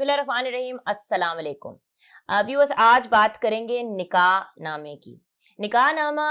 बसमीम व्यूअर्स आज बात करेंगे निकाह नामे की निकाह नामा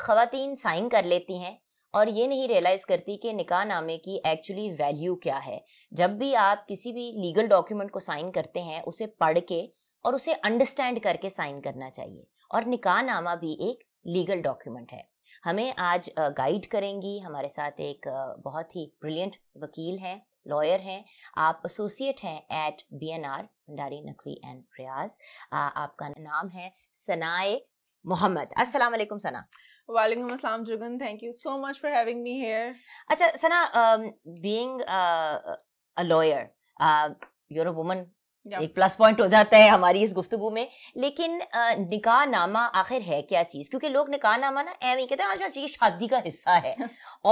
ख़वातीन साइन कर लेती हैं और ये नहीं रियलाइज़ करती कि निकाह नामे की एक्चुअली वैल्यू क्या है जब भी आप किसी भी लीगल डॉक्यूमेंट को साइन करते हैं उसे पढ़ के और उसे अंडरस्टैंड करके साइन करना चाहिए और निकाह नामा भी एक लीगल डॉक्यूमेंट है हमें आज गाइड करेंगी हमारे साथ एक बहुत ही ब्रिलियंट वकील हैं लॉयर हैं आप एसोसिएट हैं at B N R Bhandari Naqvi and Riaz आपका नाम है सनाए मोहम्मद अस्सलाम वालेकुम सना वालेकुम अस्सलाम Jugan thank you so much for having me here अच्छा Sana being a lawyer you're a woman एक प्लस पॉइंट हो जाता है हमारी इस गुफ्तगु में लेकिन uh, निकाह नामा आखिर है क्या चीज़ क्योंकि लोग निकाह नामा ना एम ही कहते हैं हाँ, अच्छा, शादी का हिस्सा है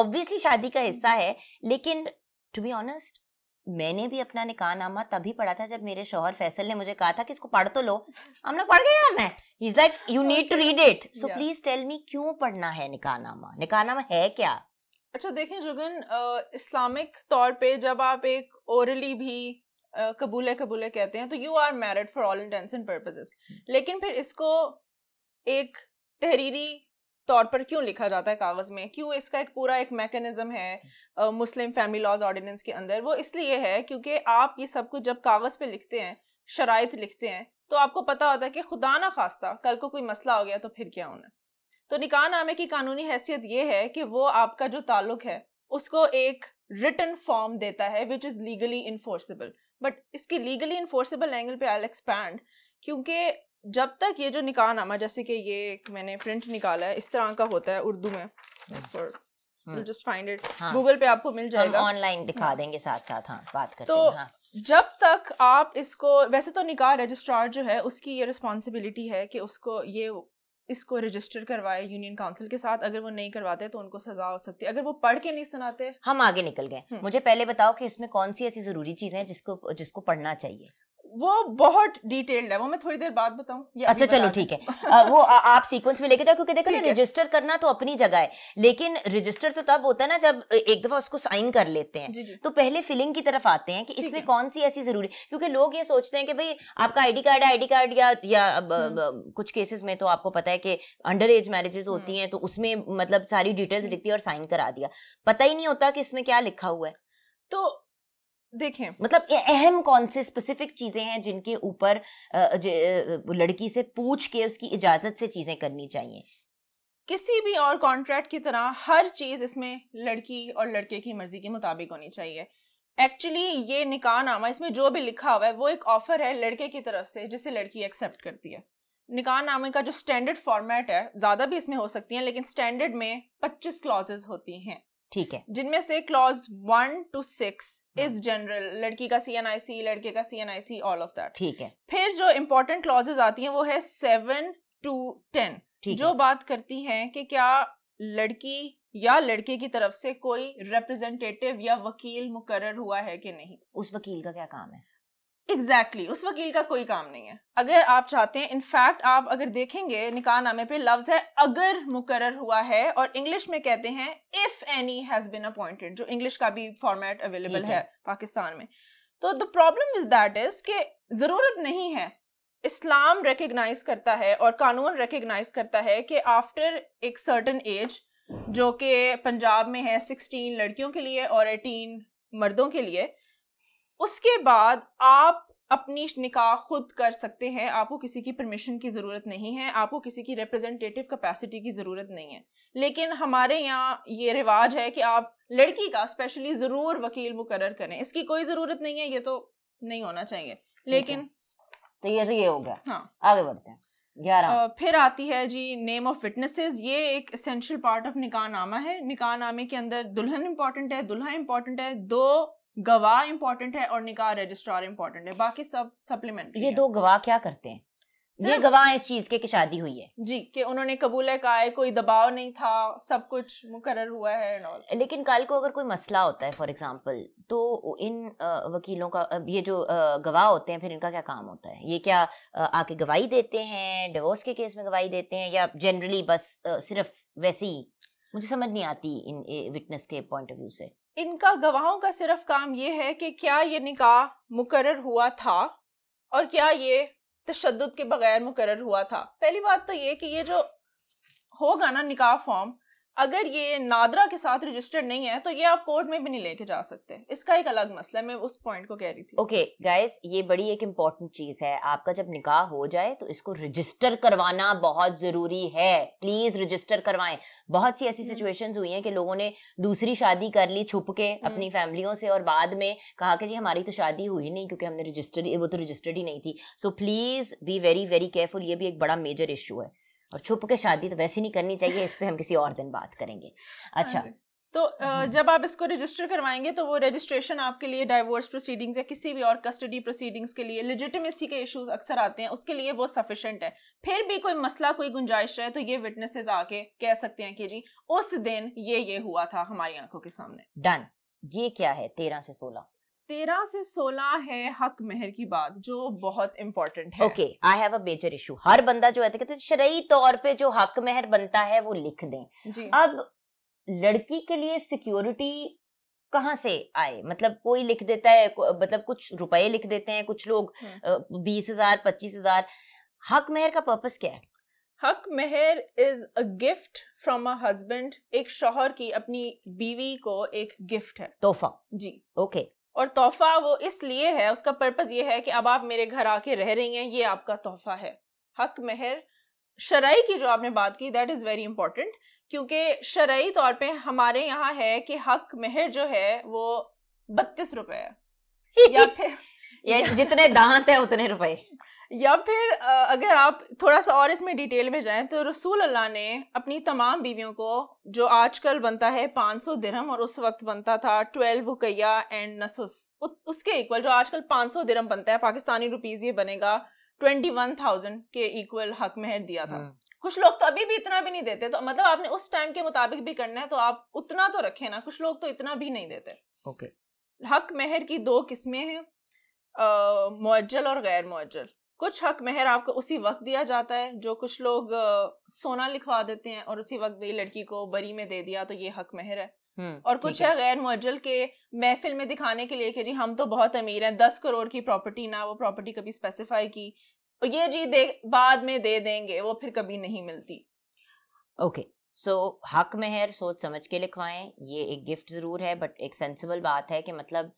ऑब्वियसली शादी का हिस्सा है लेकिन टू बी ऑनेस्ट मैंने भी अपना निकाह नामा तभी पढ़ा था जब मेरे शोहर फैसल ने मुझे कहा था कि इसको पढ़ तो लो हमने पढ़ गया मैं ही is like you need to read it so please tell me क्यों पढ़ना है निकाह नामा निकाह नामा है क्या अच्छा देखें जुगन इस्लामिक तौर पे जब आप एक ओरली भी कबूल कबूले कहते हैं तो you are married for all intents and purposes लेकिन फिर इसको एक तहरीरी तौर पर क्यों लिखा जाता है कागज में क्यों इसका एक पूरा एक मैकेनिज्म है मुस्लिम फैमिली लॉज ऑर्डिनेंस के अंदर वो इसलिए है क्योंकि आप ये सब कुछ जब कागज पे लिखते हैं शरात लिखते हैं तो आपको पता होता है कि खुदा ना खास्ता कल को कोई मसला हो गया तो फिर क्या होना तो निकाह नामे की कानूनी हैसियत ये है कि वो आपका जो ताल्लुक है उसको एक रिटर्न फॉर्म देता है which is legally enforceable but इसकी लीगली इन्फोर्सिबल एंगल पे आई एक्सपैंड क्योंकि जब तक ये जो निकाह नामा जैसे कि ये एक मैंने प्रिंट निकाला है इस तरह का होता है उर्दू में जस्ट फाइंड इट गूगल पे आपको मिल जाएगा ऑनलाइन दिखा हाँ. देंगे साथ साथ हाँ बात करते तो हाँ. जब तक आप इसको वैसे तो निकाह रजिस्ट्रार जो है उसकी ये रिस्पॉन्सिबिलिटी है कि उसको ये इसको रजिस्टर करवाए यूनियन काउंसिल के साथ अगर वो नहीं करवाते तो उनको सजा हो सकती है अगर वो पढ़ के नहीं सुनाते हम आगे निकल गए हम्म। मुझे पहले बताओ कि इसमें कौन सी ऐसी जरूरी चीजें हैं जिसको जिसको पढ़ना चाहिए वो बहुत डिटेल्ड है वो मैं थोड़ी देर बाद बताऊं अच्छा चलो ठीक है आ, वो आ, आप सीक्वेंस में लेके जाओ क्योंकि देखो ना रजिस्टर करना तो अपनी जगह है लेकिन रजिस्टर तो तब होता है ना जब एक दफा उसको साइन कर लेते हैं जी जी। तो पहले फिलिंग की तरफ आते हैं कि इसमें कौन सी ऐसी जरूरी क्योंकि लोग ये सोचते हैं कि भाई आपका आईडी कार्ड है आईडी कार्ड या या हम्म। कुछ केसेस में तो आपको पता है कि अंडर एज मैरिजेस होती हम्म। हैं तो उसमें मतलब सारी डिटेल्स हम्म। लिखती है और साइन करा दिया पता ही नहीं होता कि इसमें क्या लिखा हुआ है तो देखें मतलब अहम कौन से स्पेसिफिक चीजें हैं जिनके ऊपर लड़की से पूछ के उसकी इजाजत से चीजें करनी चाहिए किसी भी और कॉन्ट्रैक्ट की तरह हर चीज इसमें लड़की और लड़के की मर्जी के मुताबिक होनी चाहिए एक्चुअली ये निकाह नामा इसमें जो भी लिखा हुआ है वो एक ऑफर है लड़के की तरफ से जिसे लड़की एक्सेप्ट करती है निकाह नामे का जो स्टैंडर्ड फॉर्मेट है ज़्यादा भी इसमें हो सकती है लेकिन स्टैंडर्ड में 25 क्लॉजेज होती हैं ठीक है जिनमें से clause one two six is general लड़की का सी एन आई सी लड़के का C N I C all of that ठीक है फिर जो इम्पोर्टेंट क्लॉजेज आती हैं वो है सेवन टू टेन जो है. बात करती हैं कि क्या लड़की या लड़के की तरफ से कोई रिप्रेजेंटेटिव या वकील मुकरर हुआ है कि नहीं उस वकील का क्या काम है एग्जैक्टली exactly, उस वकील का कोई काम नहीं है अगर आप चाहते हैं इनफैक्ट आप अगर देखेंगे निकाह नामे पे लफ्ज है अगर मुकर हुआ है और इंग्लिश में कहते हैं if any has been appointed जो इंग्लिश का भी फॉर्मेट अवेलेबल है पाकिस्तान में तो the problem is that is के जरूरत नहीं है इस्लाम रिकग्नाइज करता है और कानून रिकग्नाइज करता है कि आफ्टर एक सर्टन एज जो कि पंजाब में है सिक्सटीन लड़कियों के लिए और एटीन मर्दों के लिए उसके बाद आप अपनी निकाह खुद कर सकते हैं आपको किसी की परमिशन की ज़रूरत नहीं है आपको किसी की रिप्रेजेंटेटिव कैपेसिटी की ज़रूरत नहीं है लेकिन हमारे यहाँ ये रिवाज है कि आप लड़की का स्पेशली ज़रूर वकील मुकर करें इसकी कोई ज़रूरत नहीं है ये तो नहीं होना चाहिए लेकिन तो ये तो ये हो गया हाँ आगे बढ़ते हैं ग्यारह फिर आती है जी नेम ऑफ फिटनेसेस ये एक एसेंशियल पार्ट ऑफ निकाह नामा है निकाह नामे के अंदर दुल्हन इंपॉर्टेंट है दुल्हा इंपॉर्टेंट है दो गवाह इम्पोर्टेंट है और निकाह रजिस्ट्रार इम्पोर्टेंट है बाकी सब सप्लीमेंट ये दो गवाह क्या करते हैं ये गवाह इस चीज के कि शादी हुई है जी कि उन्होंने कबूल है कहा कोई दबाव नहीं था सब कुछ मुकर हुआ है लेकिन कल को अगर कोई मसला होता है फॉर एग्जांपल तो इन वकीलों का ये जो गवाह होते हैं फिर इनका क्या काम होता है ये क्या आके गवाही देते हैं डिवोर्स के केस में गवाही देते हैं या जनरली बस सिर्फ वैसे ही मुझे समझ नहीं आती इन विटनेस के पॉइंट ऑफ व्यू से इनका गवाहों का सिर्फ काम ये है कि क्या ये निकाह मुकर हुआ था और क्या ये तशद के बगैर मुकर हुआ था पहली बात तो ये कि ये जो होगा ना निकाह फॉर्म अगर ये नादरा के साथ रजिस्टर्ड नहीं है तो ये आप कोर्ट में भी नहीं लेके जा सकते इसका एक अलग मसला है मैं उस पॉइंट को कह रही थी ओके okay, गाइस ये बड़ी एक इम्पोर्टेंट चीज है आपका जब निकाह हो जाए तो इसको रजिस्टर करवाना बहुत जरूरी है प्लीज रजिस्टर करवाएं बहुत सी ऐसी सिचुएशन हम्म। हुई है कि लोगों ने दूसरी शादी कर ली छुप के हम्म। अपनी फैमिलियों से और बाद में कहा कि जी हमारी तो शादी हुई नहीं क्योंकि हमने रजिस्टर्ड वो तो रजिस्टर्ड ही नहीं थी so please be very very careful ये भी एक बड़ा मेजर इशू है और छुप के शादी तो वैसे नहीं करनी चाहिए इस पर हम किसी और दिन बात करेंगे अच्छा तो हम्म, हम्म। जब आप इसको रजिस्टर करवाएंगे तो वो रजिस्ट्रेशन आपके लिए डाइवोर्स प्रोसीडिंग्स या किसी भी और कस्टडी प्रोसीडिंग्स के लिए लिजिटिमेसी के इश्यूज अक्सर आते हैं उसके लिए वो सफिशेंट है फिर भी कोई मसला कोई गुंजाइश है तो ये विटनेसेस आके कह सकते हैं कि जी उस दिन ये ये हुआ था हमारी आंखों के सामने डन ये क्या है तेरह से सोलह तेरह से सोलह है हक मेहर की बात जो बहुत इंपॉर्टेंट है okay I have a major issue हर बंदा जो है तो शरयी तौर पे जो हक मेहर बनता है वो लिख दें जी. अब लड़की के लिए सिक्योरिटी कहाँ से आए मतलब कोई लिख देता है मतलब कुछ रुपए लिख देते हैं कुछ लोग हम्म। बीस हजार पच्चीस हजार हक मेहर का पर्पस क्या है हक मेहर is a gift from a husband एक शोहर की अपनी बीवी को एक गिफ्ट है तोहफा जी ओके okay. और तोहफा वो इसलिए है उसका पर्पज़ ये है कि अब आप मेरे घर आके रह रही हैं ये आपका तोहफा है हक मेहर शराई की जो आपने बात की दैट इज़ वेरी इंपॉर्टेंट क्योंकि शराई तौर पे हमारे यहाँ है कि हक महर जो है वो बत्तीस रुपए या फिर या, जितने दांत है उतने रुपए या फिर अगर आप थोड़ा सा और इसमें डिटेल में जाएं तो रसूल अल्लाह ने अपनी तमाम बीवियों को जो आजकल बनता है 500 दिरम और उस वक्त बनता था 12 बुकैया एंड नसुस उसके इक्वल जो आजकल 500 दिरम बनता है पाकिस्तानी रुपीज़ ये बनेगा 21,000 के इक्वल हक मेहर दिया था हम्म। कुछ लोग तो अभी भी इतना भी नहीं देते तो मतलब आपने उस टाइम के मुताबिक भी करना है तो आप उतना तो रखें ना कुछ लोग तो इतना भी नहीं देते ओके okay. हक मेहर की दो किस्में हैं मुअज्जल और गैर मुअज्जल कुछ हक मेहर आपको उसी वक्त दिया जाता है जो कुछ लोग सोना लिखवा देते हैं और उसी वक्त भी लड़की को बरी में दे दिया तो ये हक मेहर है हम्म, और कुछ है गैर मुअज्जल के महफिल में दिखाने के लिए कि जी हम तो बहुत अमीर हैं दस करोड़ की प्रॉपर्टी ना वो प्रॉपर्टी कभी स्पेसिफाई की और ये जी दे बाद में दे देंगे वो फिर कभी नहीं मिलती ओके okay. सो so, हक मेहर सोच समझ के लिखवाएं ये एक गिफ्ट ज़रूर है बट एक सेंसिबल बात है कि मतलब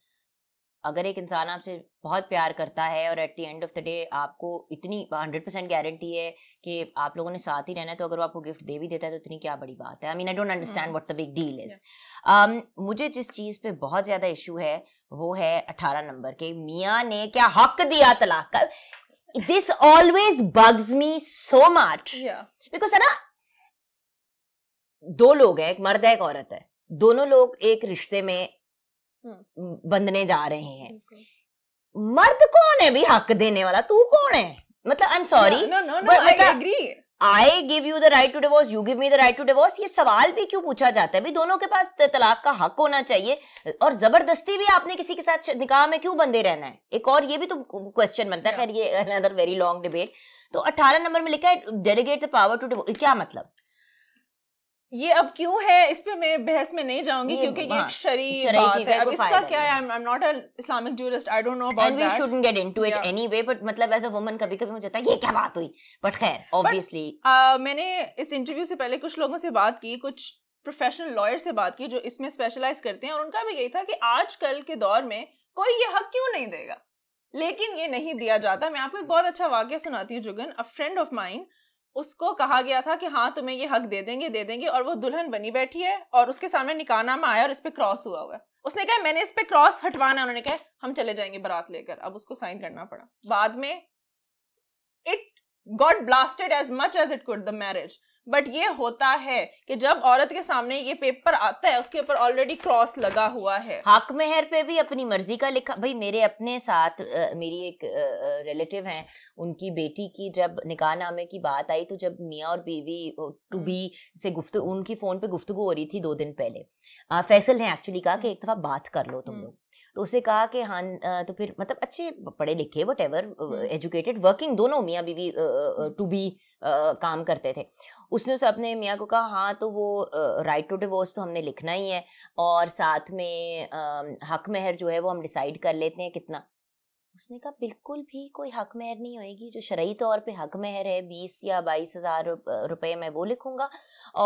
अगर एक इंसान आपसे बहुत प्यार करता है और at the end of the day आपको इतनी हंड्रेड परसेंट गारंटी है कि आप लोगों ने साथ ही रहना है तो अगर वो आपको गिफ्ट दे भी देता है तो इतनी क्या बड़ी बात है I mean I don't understand what the big deal is मुझे जिस चीज़ पे बहुत ज़्यादा इशू है वो है अठारह नंबर के मियाँ ने क्या हक दिया तलाक का this always bugs me so much because है ना दो लोग हैं एक मर्द है एक औरत है दोनों लोग एक रिश्ते में हम्म, बंधने जा रहे हैं मर्द कौन है भी हक देने वाला तू कौन है मतलब I am sorry I give you the right to divorce you give me the right to divorce ये सवाल भी क्यों पूछा जाता है भी दोनों के पास तलाक का हक होना चाहिए और जबरदस्ती भी आपने किसी के साथ निकाह में क्यों बंधे रहना है एक और ये भी तो क्वेश्चन बनता है खैर ये अनदर वेरी लॉन्ग डिबेट तो 18 नंबर में लिखा है delegate the power to divorce क्या मतलब ये अब क्यों है इस पे मैं बहस में नहीं जाऊंगी क्योंकि ये एक शरी बात है अब इसका क्या है I am not a Islamic jurist I don't know about that we shouldn't get into it anyway but मतलब एज अ वुमन कभी-कभी मुझे लगता है ये क्या बात हुई बट खैर ऑब्वियसली uh, मैंने इस इंटरव्यू से पहले कुछ लोगों से बात की कुछ प्रोफेशनल लॉयर से बात की जो इसमें स्पेशलाइज करते हैं और उनका भी यही था कि आजकल के दौर में कोई ये हक क्यों नहीं देगा लेकिन ये नहीं दिया जाता मैं आपको एक बहुत अच्छा वाक्य सुनाती हूँ Jugan a friend of mind उसको कहा गया था कि हाँ तुम्हें ये हक दे देंगे दे देंगे और वो दुल्हन बनी बैठी है और उसके सामने में आया और इस पर क्रॉस हुआ हुआ है उसने कहा मैंने इस पर क्रॉस हटवाना उन्होंने कहा हम चले जाएंगे बारात लेकर अब उसको साइन करना पड़ा बाद में it got blasted as much as it could the marriage but ये होता है कि जब औरत के सामने ये पेपर आता है उसके ऊपर ऑलरेडी क्रॉस लगा हुआ है हक मेहर पे भी अपनी मर्जी का लिखा भाई मेरे अपने साथ अ, मेरी एक रिलेटिव हैं उनकी बेटी की जब निकाह नामे की बात आई तो जब मियाँ और बीवी टू बी हम्म। से गुफ्त उनकी फ़ोन पे गुफ्तु हो रही थी दो दिन पहले आ, फैसल ने एक्चुअली कहा कि एक दफ़ा बात कर लो तुम हम्म। लोग तो उससे कहा कि हाँ तो फिर मतलब अच्छे पढ़े लिखे वट एवर एजुकेटेड वर्किंग दोनों मियाँ बीवी टू बी काम करते थे उसने उस अपने मियाँ को कहा हाँ तो वो राइट टू डिवोर्स तो हमने लिखना ही है और साथ में हक मेहर जो है वो हम डिसाइड कर लेते हैं कितना उसने कहा बिल्कुल भी कोई हक मेहर नहीं होएगी जो शराय तौर पे हक मेहर है बीस या बाईस हज़ार रुपये मैं वो लिखूंगा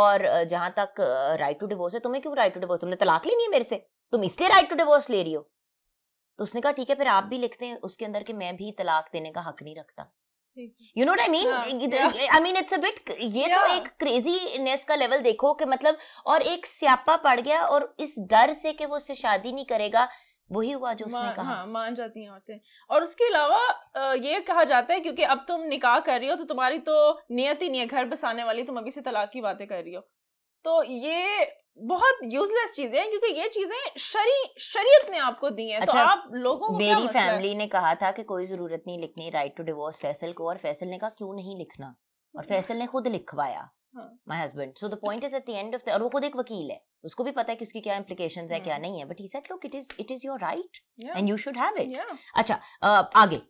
और जहाँ तक राइट टू डिवोर्स है तुम्हें क्यों राइट टू डिवोर्स तुमने तलाक लेनी है मेरे से तुम इसलिए राइट टू डिवोर्स ले रही हो तो उसने कहा ठीक है फिर आप भी लिखते हैं उसके अंदर कि मैं भी तलाक देने का हक नहीं रखता you know I mean I mean it's a bit ये तो yeah. तो एक क्रेजीनेस का लेवल देखो कि मतलब और एक स्यापा पड़ गया और इस डर से कि वो उससे शादी नहीं करेगा वही हुआ जो उसने कहा हाँ, मान जाती हैं औरतें और उसके अलावा ये कहा जाता है क्योंकि अब तुम निकाह कर रही हो तो तुम्हारी तो नियत ही नहीं है घर बसाने वाली तुम अभी से तलाक की बातें कर रही हो तो ये बहुत यूजलेस चीजें हैं क्योंकि ये चीजें शरी शरीयत ने आपको दी हैं तो अच्छा, तो आप लोगों को मेरी फैमिली ने कहा था कि कोई जरूरत नहीं लिखनी राइट टू डिवोर्स फैसल को और फैसल ने कहा क्यों नहीं लिखना और हम्म। फैसल ने खुद लिखवाया my husband so the point is at the end of the और वो खुद एक वकील है उसको भी पता है कि उसकी क्या इम्प्लीकेशन है क्या हाँ। नहीं है but he said look it is it is your right and you should have it अच्छा आगे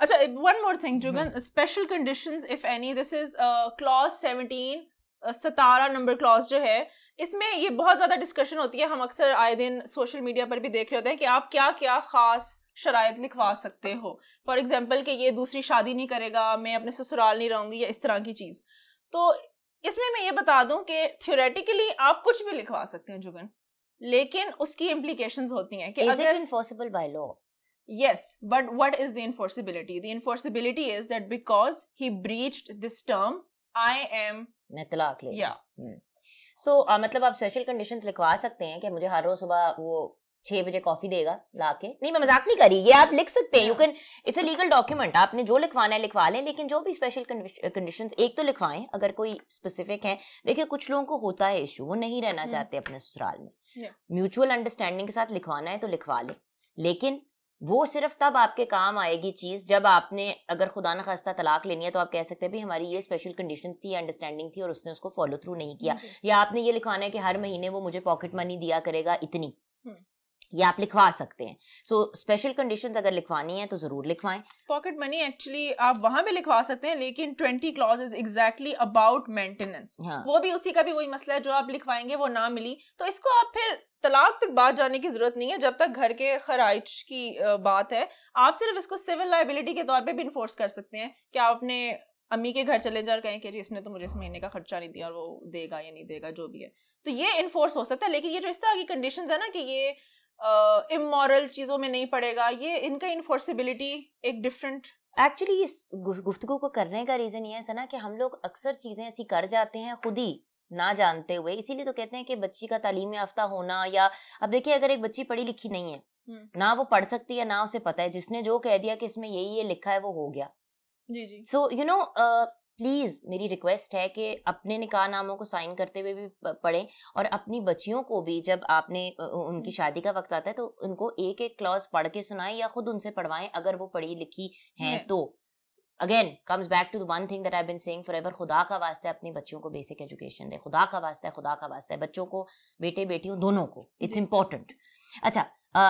अच्छा वन मोर थिंग जुगन special conditions if any this is clause 17 सतारा नंबर क्लॉज जो है इसमें ये बहुत ज़्यादा डिस्कशन होती है हम अक्सर आए दिन सोशल मीडिया पर भी देख रहे होते हैं कि आप क्या क्या ख़ास शराय लिखवा सकते हो फॉर एग्जाम्पल कि ये दूसरी शादी नहीं करेगा मैं अपने ससुराल नहीं रहूंगी या इस तरह की चीज़ तो इसमें मैं ये बता दूं कि थियोरेटिकली आप कुछ भी लिखवा सकते हैं जुगन लेकिन उसकी इम्प्लीकेशन होती हैं कि अगर enforceable by law yes but what is the enforceability the enforceability is that because he breach this term I am मैं तलाक ले या सो हम्म। so, uh, मतलब आप स्पेशल कंडीशन लिखवा सकते हैं कि मुझे हर रोज सुबह वो छह बजे कॉफी देगा ला के नहीं मैं मजाक नहीं करी ये आप लिख सकते हैं you can it's a legal document आपने जो लिखवाना है लिखवा लें लेकिन जो भी स्पेशल कंडीशन एक तो लिखवाएं अगर कोई स्पेसिफिक है देखिए कुछ लोगों को होता है इशू वो नहीं रहना हम्म। चाहते अपने ससुराल में म्यूचुअल अंडरस्टैंडिंग के साथ लिखवाना है तो लिखवा लें लेकिन वो सिर्फ तब आपके काम आएगी चीज़ जब आपने अगर खुदा न खास्ता तलाक लेनी है तो आप कह सकते हैं भी हमारी ये स्पेशल कंडीशन थी अंडरस्टैंडिंग थी और उसने उसको फॉलो थ्रू नहीं किया या आपने ये लिखाना है कि हर महीने वो मुझे पॉकेट मनी दिया करेगा इतनी ये आप लिखवा सकते हैं सो स्पेशल कंडीशंस अगर लिखवानी है तो जरूर लिखवाएं पॉकेट मनी एक्चुअली आप वहां भी लिखवा सकते हैं लेकिन twenty clauses exactly about maintenance वो भी उसी का भी वही मसला है जो आप लिखवाएंगे वो ना मिली तो इसको आप फिर तलाक तक बात जाने की जरूरत नहीं है जब तक घर के खराइज की बात है आप सिर्फ इसको सिविल लाइबिलिटी के तौर पर भी इन्फोर्स कर सकते हैं कि आप अपने अम्मी के घर चले जा और कहें कि जी इसने तो मुझे इस महीने का खर्चा नहीं दिया और वो देगा या नहीं देगा जो भी है तो ये इन्फोर्स हो सकता है लेकिन ये जो इस तरह की कंडीशन है ना कि ये इमोरल चीज़ों में नहीं पड़ेगा ये इनका इन्फोर्सिबिलिटी एक डिफरेंट एक्चुअली इस गुफ्तगु को करने का रीज़न ये है सना कि हम लोग अक्सर चीज़ें ऐसी कर जाते हैं खुद ही ना जानते हुए इसीलिए तो कहते हैं कि बच्ची का तालीम याफ्ता होना या अब देखिए अगर एक बच्ची पढ़ी लिखी नहीं है ना वो पढ़ सकती है ना उसे पता है जिसने जो कह दिया कि इसमें यही ये लिखा है वो हो गया जी जी सो यू नो प्लीज़ मेरी रिक्वेस्ट है कि अपने निकाह नामों को साइन करते हुए भी पढ़ें और अपनी बच्चियों को भी जब आपने उनकी शादी का वक्त आता है तो उनको एक एक क्लॉज पढ़ के सुनाएं या खुद उनसे पढ़वाएं अगर वो पढ़ी लिखी हैं तो again comes back to one thing that I been saying forever खुदा का वास्ता है अपनी बच्चियों को बेसिक एजुकेशन दे खुदा का वास्ता है खुदा का वास्ता है बच्चों को बेटे बेटियों दोनों को इट्स इम्पोर्टेंट अच्छा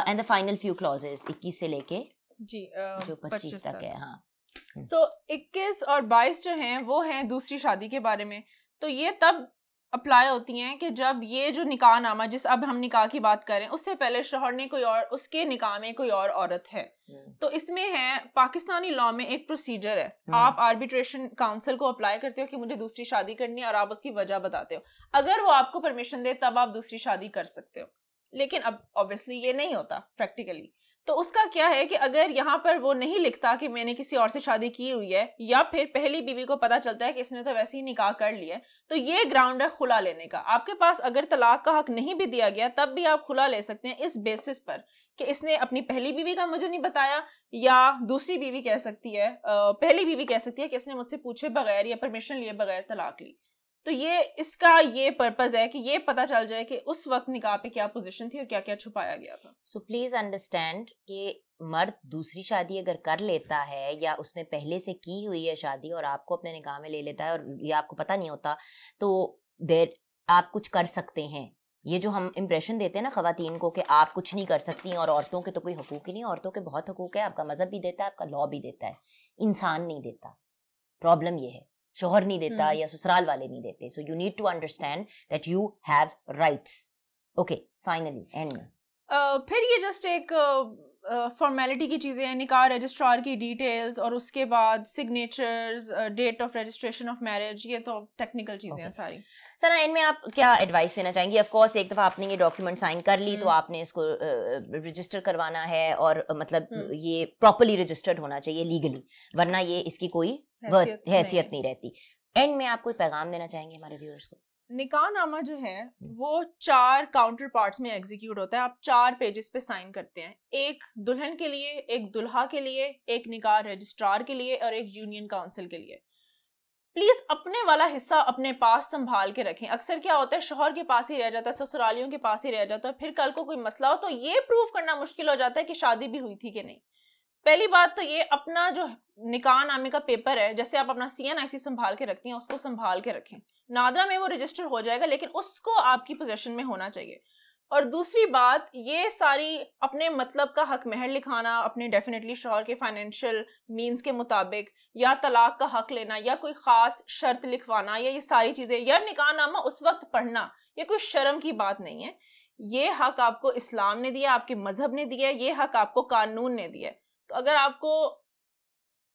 and the final few clauses इक्कीस से लेके जी uh, जो पच्चीस तक है हाँ सो हम्म। इक्कीस और बाईस जो हैं वो हैं दूसरी शादी के बारे में तो ये तब अप्लाई होती हैं कि जब ये जो निकाह नामा जिस अब हम निकाह की बात करें उससे पहले शोहर ने कोई और उसके निकाह में कोई और औरत है हम्म। तो इसमें है पाकिस्तानी लॉ में एक प्रोसीजर है हम्म। आप आर्बिट्रेशन काउंसिल को अप्लाई करते हो कि मुझे दूसरी शादी करनी है और आप उसकी वजह बताते हो अगर वो आपको परमिशन दे तब आप दूसरी शादी कर सकते हो लेकिन अब ऑब्वियसली ये नहीं होता प्रैक्टिकली तो उसका क्या है कि अगर यहाँ पर वो नहीं लिखता कि मैंने किसी और से शादी की हुई है या फिर पहली बीवी को पता चलता है कि इसने तो वैसे ही निकाह कर लिया तो ये ग्राउंड है खुला लेने का आपके पास अगर तलाक का हक नहीं भी दिया गया तब भी आप खुला ले सकते हैं इस बेसिस पर कि इसने अपनी पहली बीवी का मुझे नहीं बताया या दूसरी बीवी कह सकती है पहली बीवी कह सकती है कि इसने मुझसे पूछे बगैर या परमिशन लिए बगैर तलाक ली तो ये इसका ये पर्पज है कि ये पता चल जाए कि उस वक्त निकाह पे क्या पोजीशन थी और क्या क्या छुपाया गया था सो प्लीज अंडरस्टैंड कि मर्द दूसरी शादी अगर कर लेता है या उसने पहले से की हुई है शादी और आपको अपने निकाह में ले लेता है और ये आपको पता नहीं होता तो देर आप कुछ कर सकते हैं ये जो हम इम्प्रेशन देते हैं ना खातन को कि आप कुछ नहीं कर सकती और औरतों के तो कोई हकूक ही नहीं औरतों के बहुत हकूक है आपका मज़हब भी देता है आपका लॉ भी देता है इंसान नहीं देता प्रॉब्लम ये है शोहर नहीं देता हम्म। या ससुराल वाले नहीं देते so you need to understand that you have rights okay finally and फिर ये जस्ट एक uh... फॉर्मेलिटी uh, की चीज़ें हैं निकाह रजिस्ट्रार की डिटेल्स और उसके बाद signatures date of registration of marriage ये तो टेक्निकल चीज़ें okay. हैं सारी सना इनमें आप क्या एडवाइस देना चाहेंगी ऑफ कोर्स एक दफ़ा आपने ये डॉक्यूमेंट साइन कर ली तो हम्म। आपने इसको रजिस्टर uh, करवाना है और uh, मतलब हम्म। ये प्रॉपरली रजिस्टर्ड होना चाहिए लीगली वरना ये इसकी कोई हैसियत नहीं।, नहीं रहती एंड में आप कोई पैगाम देना चाहेंगे हमारे व्यूअर्स को निकाह नामा जो है हम्म। वो चार काउंटर पार्ट्स में एग्जीक्यूट होता है आप चार पेजेस पे साइन करते हैं एक दुल्हन के लिए एक दुल्हा के लिए एक निकाह रजिस्ट्रार के लिए और एक यूनियन काउंसिल के लिए प्लीज अपने वाला हिस्सा अपने पास संभाल के रखें अक्सर क्या होता है शोहर के पास ही रह जाता है ससुरालियों के पास ही रह जाता है फिर कल को कोई मसला हो तो ये प्रूव करना मुश्किल हो जाता है कि शादी भी हुई थी कि नहीं पहली बात तो ये अपना जो निकाह नामे का पेपर है जैसे आप अपना सी एन आई सी संभाल के रखती हैं उसको संभाल के रखें नादरा में वो रजिस्टर हो जाएगा लेकिन उसको आपकी पोजेशन में होना चाहिए और दूसरी बात ये सारी अपने मतलब का हक महर लिखाना अपने डेफिनेटली शोहर के फाइनेंशियल मींस के मुताबिक या तलाक का हक लेना या कोई ख़ास शर्त लिखवाना या ये सारी चीज़ें या नामा उस वक्त पढ़ना ये कोई शर्म की बात नहीं है ये हक आपको इस्लाम ने दिया आपके मज़हब ने दिया ये हक आपको कानून ने दिया है तो अगर आपको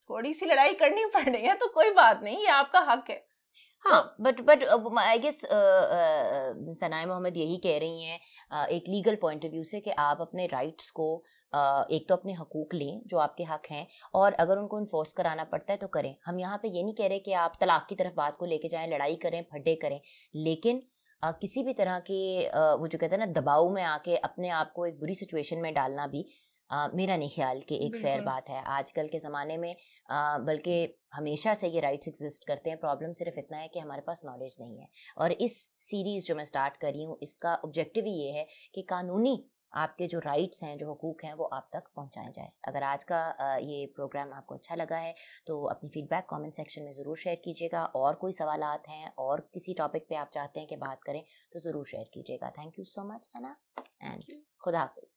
थोड़ी सी लड़ाई करनी है तो कोई बात नहीं ये आपका हक है तो हाँ बट बट आई गेस सनाए मोहम्मद यही कह रही हैं uh, एक लीगल पॉइंट ऑफ व्यू से कि आप अपने राइट्स को uh, एक तो अपने हकूक लें जो आपके हक हैं और अगर उनको इन्फोर्स कराना पड़ता है तो करें हम यहाँ पे ये नहीं कह रहे कि आप तलाक की तरफ बात को लेके जाएं लड़ाई करें फटे करें लेकिन Uh, किसी भी तरह के uh, वो जो कहते हैं ना दबाव में आके अपने आप को एक बुरी सिचुएशन में डालना भी आ, मेरा नहीं ख्याल कि एक फेयर बात है आजकल के ज़माने में बल्कि हमेशा से ये राइट्स एग्जिस्ट करते हैं प्रॉब्लम सिर्फ इतना है कि हमारे पास नॉलेज नहीं है और इस सीरीज़ जो मैं स्टार्ट कर रही हूँ इसका ऑब्जेक्टिव ही ये है कि कानूनी आपके जो राइट्स हैं जो हकूक़ हैं वो आप तक पहुँचाए जाए अगर आज का ये प्रोग्राम आपको अच्छा लगा है तो अपनी फीडबैक कमेंट सेक्शन में ज़रूर शेयर कीजिएगा और कोई सवाल हैं और किसी टॉपिक पे आप चाहते हैं कि बात करें तो ज़रूर शेयर कीजिएगा thank you so much Sana and खुदा हाफिज़